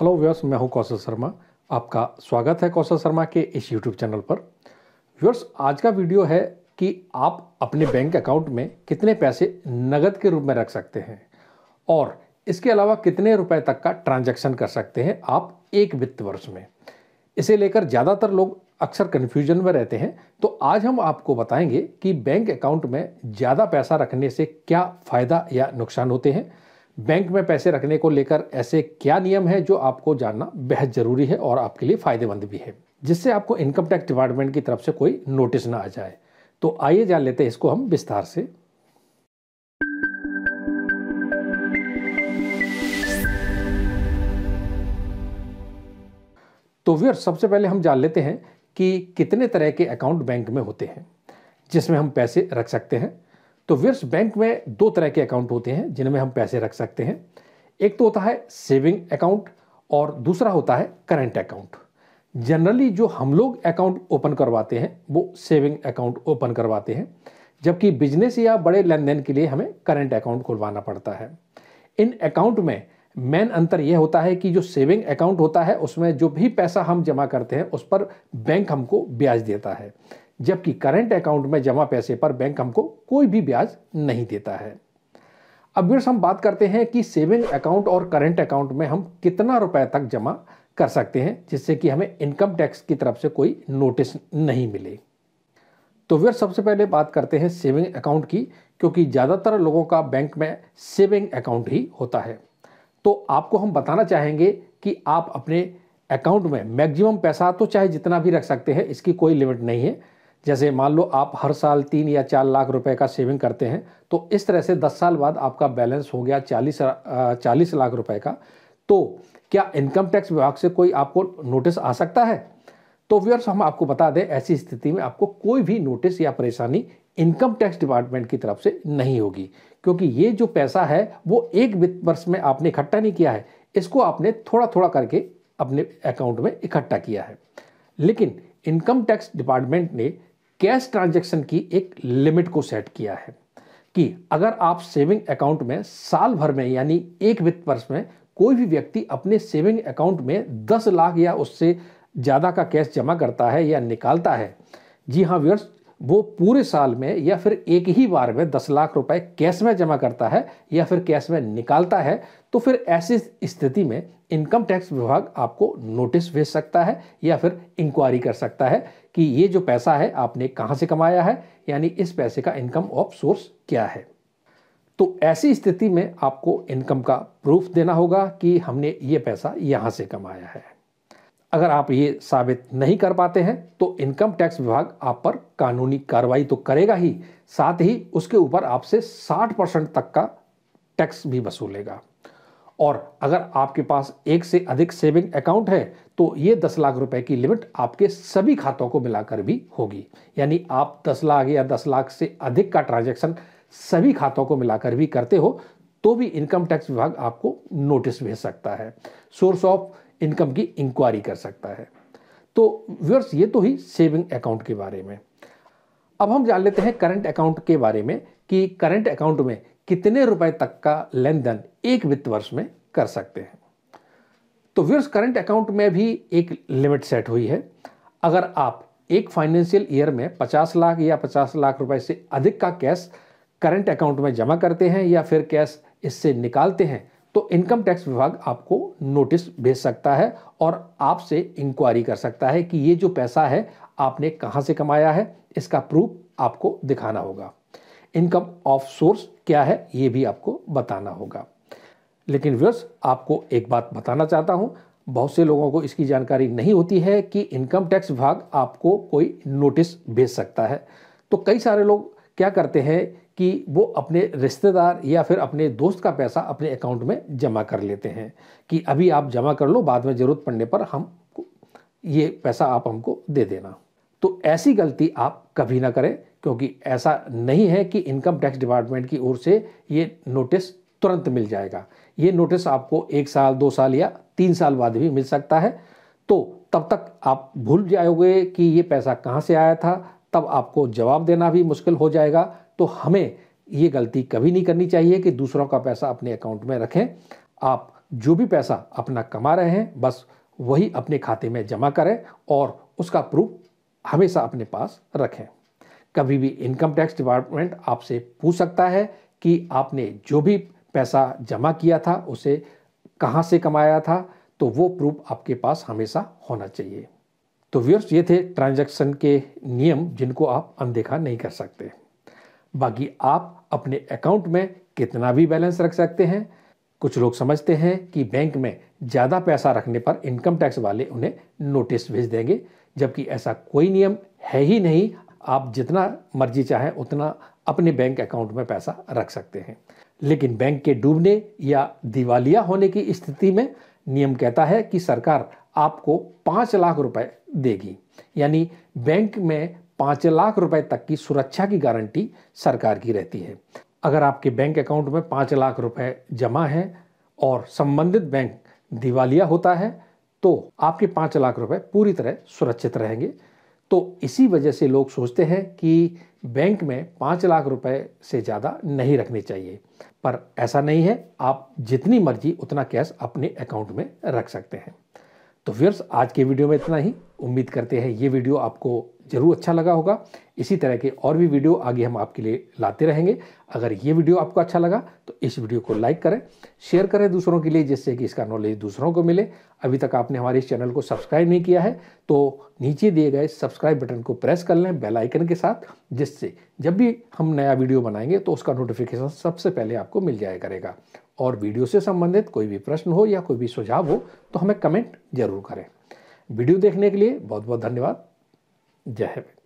hello viewers मैं हूं कौशल शर्मा आपका स्वागत है कौशल शर्मा के इस यूट्यूब चैनल पर व्यूअर्स आज का वीडियो है कि आप अपने बैंक अकाउंट में कितने पैसे नगद के रूप में रख सकते हैं और इसके अलावा कितने रुपए तक का ट्रांजैक्शन कर सकते हैं आप एक वित्त वर्ष में इसे लेकर ज़्यादातर लोग अक्सर कन्फ्यूजन में रहते हैं तो आज हम आपको बताएंगे कि बैंक अकाउंट में ज़्यादा पैसा रखने से क्या फ़ायदा या नुकसान होते हैं बैंक में पैसे रखने को लेकर ऐसे क्या नियम है जो आपको जानना बेहद जरूरी है और आपके लिए फायदेमंद भी है जिससे आपको इनकम टैक्स डिपार्टमेंट की तरफ से कोई नोटिस ना आ जाए तो आइए जान लेते हैं इसको हम विस्तार से तो व्यर सबसे पहले हम जान लेते हैं कि कितने तरह के अकाउंट बैंक में होते हैं जिसमें हम पैसे रख सकते हैं तो विर्स बैंक में दो तरह के अकाउंट होते हैं जिनमें हम पैसे रख सकते हैं एक तो होता है सेविंग अकाउंट और दूसरा होता है करेंट अकाउंट जनरली जो हम लोग अकाउंट ओपन करवाते हैं वो सेविंग अकाउंट ओपन करवाते हैं जबकि बिजनेस या बड़े लेन देन के लिए हमें करंट अकाउंट खुलवाना पड़ता है इन अकाउंट में मेन अंतर यह होता है कि जो सेविंग अकाउंट होता है उसमें जो भी पैसा हम जमा करते हैं उस पर बैंक हमको ब्याज देता है जबकि करंट अकाउंट में जमा पैसे पर बैंक हमको कोई भी ब्याज नहीं देता है अब व्यर्स हम बात करते हैं कि सेविंग अकाउंट और करंट अकाउंट में हम कितना रुपए तक जमा कर सकते हैं जिससे कि हमें इनकम टैक्स की तरफ से कोई नोटिस नहीं मिले तो व्यर्स सबसे पहले बात करते हैं सेविंग अकाउंट की क्योंकि ज़्यादातर लोगों का बैंक में सेविंग अकाउंट ही होता है तो आपको हम बताना चाहेंगे कि आप अपने अकाउंट में मैक्सिमम पैसा तो चाहे जितना भी रख सकते हैं इसकी कोई लिमिट नहीं है जैसे मान लो आप हर साल तीन या चार लाख रुपए का सेविंग करते हैं तो इस तरह से दस साल बाद आपका बैलेंस हो गया चालीस चालीस लाख रुपए का तो क्या इनकम टैक्स विभाग से कोई आपको नोटिस आ सकता है तो व्यर्स हम आपको बता दें ऐसी स्थिति में आपको कोई भी नोटिस या परेशानी इनकम टैक्स डिपार्टमेंट की तरफ से नहीं होगी क्योंकि ये जो पैसा है वो एक वित्त वर्ष में आपने इकट्ठा नहीं किया है इसको आपने थोड़ा थोड़ा करके अपने अकाउंट में इकट्ठा किया है लेकिन इनकम टैक्स डिपार्टमेंट ने कैश ट्रांजैक्शन की एक लिमिट को सेट किया है कि अगर आप सेविंग अकाउंट में साल भर में यानी एक वित्त वर्ष में कोई भी व्यक्ति अपने सेविंग अकाउंट में दस लाख या उससे ज़्यादा का कैश जमा करता है या निकालता है जी हाँ व्यर्स वो पूरे साल में या फिर एक ही बार में दस लाख रुपए कैश में जमा करता है या फिर कैश में निकालता है तो फिर ऐसी स्थिति में इनकम टैक्स विभाग आपको नोटिस भेज सकता है या फिर इंक्वायरी कर सकता है कि ये जो पैसा है आपने कहाँ से कमाया है यानी इस पैसे का इनकम ऑफ सोर्स क्या है तो ऐसी स्थिति में आपको इनकम का प्रूफ देना होगा कि हमने ये पैसा यहाँ से कमाया है अगर आप ये साबित नहीं कर पाते हैं तो इनकम टैक्स विभाग आप पर कानूनी कार्रवाई तो करेगा ही साथ ही उसके ऊपर आपसे 60 परसेंट तक का टैक्स भी वसूलेगा और अगर आपके पास एक से अधिक सेविंग अकाउंट है तो ये दस लाख रुपए की लिमिट आपके सभी खातों को मिलाकर भी होगी यानी आप दस लाख या दस लाख से अधिक का ट्रांजेक्शन सभी खातों को मिलाकर भी करते हो तो भी इनकम टैक्स विभाग आपको नोटिस भेज सकता है सोर्स ऑफ इनकम की इंक्वायरी कर सकता है तो व्यूअर्स ये तो ही सेविंग अकाउंट के बारे में अब हम जान लेते हैं करंट अकाउंट के बारे में कि करंट अकाउंट में कितने रुपए तक का लेन देन एक वित्त वर्ष में कर सकते हैं तो व्यूअर्स करंट अकाउंट में भी एक लिमिट सेट हुई है अगर आप एक फाइनेंशियल ईयर में 50 लाख या 50 लाख रुपए से अधिक का कैश करंट अकाउंट में जमा करते हैं या फिर कैश इससे निकालते हैं तो इनकम टैक्स विभाग आपको नोटिस भेज सकता है और आपसे इंक्वायरी कर सकता है कि ये जो पैसा है आपने कहाँ से कमाया है इसका प्रूफ आपको दिखाना होगा इनकम ऑफ सोर्स क्या है ये भी आपको बताना होगा लेकिन व्यर्स आपको एक बात बताना चाहता हूँ बहुत से लोगों को इसकी जानकारी नहीं होती है कि इनकम टैक्स विभाग आपको कोई नोटिस भेज सकता है तो कई सारे लोग क्या करते हैं कि वो अपने रिश्तेदार या फिर अपने दोस्त का पैसा अपने अकाउंट में जमा कर लेते हैं कि अभी आप जमा कर लो बाद में ज़रूरत पड़ने पर हम ये पैसा आप हमको दे देना तो ऐसी गलती आप कभी ना करें क्योंकि ऐसा नहीं है कि इनकम टैक्स डिपार्टमेंट की ओर से ये नोटिस तुरंत मिल जाएगा ये नोटिस आपको एक साल दो साल या तीन साल बाद भी मिल सकता है तो तब तक आप भूल जाओगे कि ये पैसा कहाँ से आया था तब आपको जवाब देना भी मुश्किल हो जाएगा तो हमें ये गलती कभी नहीं करनी चाहिए कि दूसरों का पैसा अपने अकाउंट में रखें आप जो भी पैसा अपना कमा रहे हैं बस वही अपने खाते में जमा करें और उसका प्रूफ हमेशा अपने पास रखें कभी भी इनकम टैक्स डिपार्टमेंट आपसे पूछ सकता है कि आपने जो भी पैसा जमा किया था उसे कहाँ से कमाया था तो वो प्रूफ आपके पास हमेशा होना चाहिए तो व्यर्स ये थे ट्रांजैक्शन के नियम जिनको आप अनदेखा नहीं कर सकते बाकी आप अपने अकाउंट में कितना भी बैलेंस रख सकते हैं कुछ लोग समझते हैं कि बैंक में ज़्यादा पैसा रखने पर इनकम टैक्स वाले उन्हें नोटिस भेज देंगे जबकि ऐसा कोई नियम है ही नहीं आप जितना मर्जी चाहें उतना अपने बैंक अकाउंट में पैसा रख सकते हैं लेकिन बैंक के डूबने या दिवालिया होने की स्थिति में नियम कहता है कि सरकार आपको पाँच लाख रुपए देगी यानी बैंक में पाँच लाख रुपए तक की सुरक्षा की गारंटी सरकार की रहती है अगर आपके बैंक अकाउंट में पाँच लाख रुपए जमा है और संबंधित बैंक दिवालिया होता है तो आपके पाँच लाख रुपए पूरी तरह सुरक्षित रहेंगे तो इसी वजह से लोग सोचते हैं कि बैंक में पाँच लाख रुपए से ज़्यादा नहीं रखने चाहिए पर ऐसा नहीं है आप जितनी मर्जी उतना कैश अपने अकाउंट में रख सकते हैं तो व्यर्स आज के वीडियो में इतना ही उम्मीद करते हैं ये वीडियो आपको ज़रूर अच्छा लगा होगा इसी तरह के और भी वीडियो आगे हम आपके लिए लाते रहेंगे अगर ये वीडियो आपको अच्छा लगा तो इस वीडियो को लाइक करें शेयर करें दूसरों के लिए जिससे कि इसका नॉलेज दूसरों को मिले अभी तक आपने हमारे इस चैनल को सब्सक्राइब नहीं किया है तो नीचे दिए गए सब्सक्राइब बटन को प्रेस कर लें बेलाइकन के साथ जिससे जब भी हम नया वीडियो बनाएंगे तो उसका नोटिफिकेशन सबसे पहले आपको मिल जाया करेगा और वीडियो से संबंधित कोई भी प्रश्न हो या कोई भी सुझाव हो तो हमें कमेंट जरूर करें वीडियो देखने के लिए बहुत बहुत धन्यवाद जय हिंद